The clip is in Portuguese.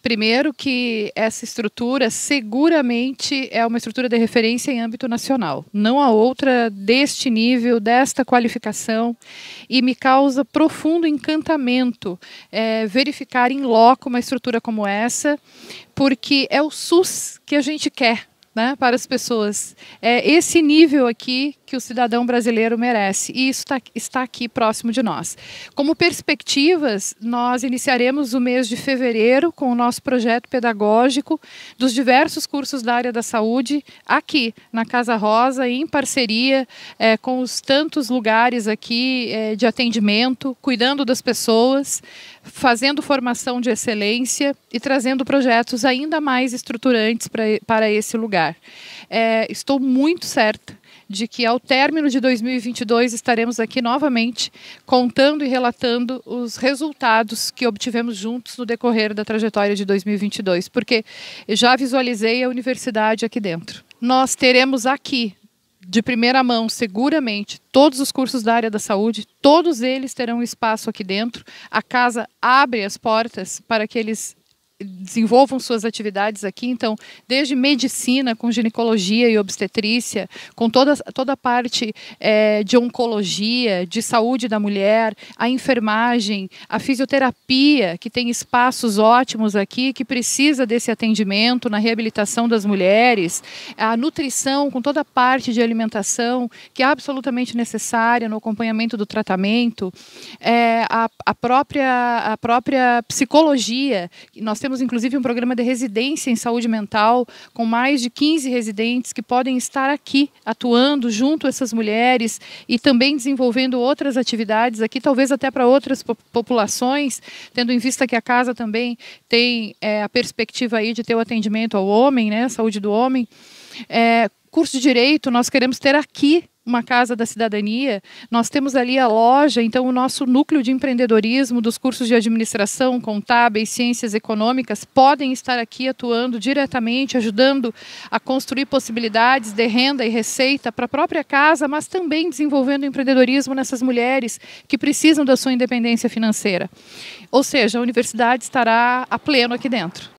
Primeiro, que essa estrutura seguramente é uma estrutura de referência em âmbito nacional. Não há outra deste nível, desta qualificação, e me causa profundo encantamento é, verificar em loco uma estrutura como essa, porque é o SUS que a gente quer né, para as pessoas. É esse nível aqui que o cidadão brasileiro merece e isso tá, está aqui próximo de nós. Como perspectivas, nós iniciaremos o mês de fevereiro com o nosso projeto pedagógico dos diversos cursos da área da saúde aqui na Casa Rosa, em parceria é, com os tantos lugares aqui é, de atendimento, cuidando das pessoas fazendo formação de excelência e trazendo projetos ainda mais estruturantes pra, para esse lugar. É, estou muito certa de que ao término de 2022 estaremos aqui novamente contando e relatando os resultados que obtivemos juntos no decorrer da trajetória de 2022, porque já visualizei a universidade aqui dentro. Nós teremos aqui de primeira mão, seguramente, todos os cursos da área da saúde, todos eles terão espaço aqui dentro. A casa abre as portas para que eles desenvolvam suas atividades aqui, então, desde medicina, com ginecologia e obstetrícia, com toda, toda a parte é, de oncologia, de saúde da mulher, a enfermagem, a fisioterapia, que tem espaços ótimos aqui, que precisa desse atendimento na reabilitação das mulheres, a nutrição, com toda a parte de alimentação, que é absolutamente necessária no acompanhamento do tratamento, é, a, a, própria, a própria psicologia, nós temos temos inclusive um programa de residência em saúde mental, com mais de 15 residentes que podem estar aqui atuando junto a essas mulheres e também desenvolvendo outras atividades aqui, talvez até para outras populações, tendo em vista que a casa também tem é, a perspectiva aí de ter o atendimento ao homem, né, saúde do homem. É, curso de direito nós queremos ter aqui uma casa da cidadania, nós temos ali a loja, então o nosso núcleo de empreendedorismo, dos cursos de administração, contábeis, ciências econômicas, podem estar aqui atuando diretamente, ajudando a construir possibilidades de renda e receita para a própria casa, mas também desenvolvendo empreendedorismo nessas mulheres que precisam da sua independência financeira. Ou seja, a universidade estará a pleno aqui dentro.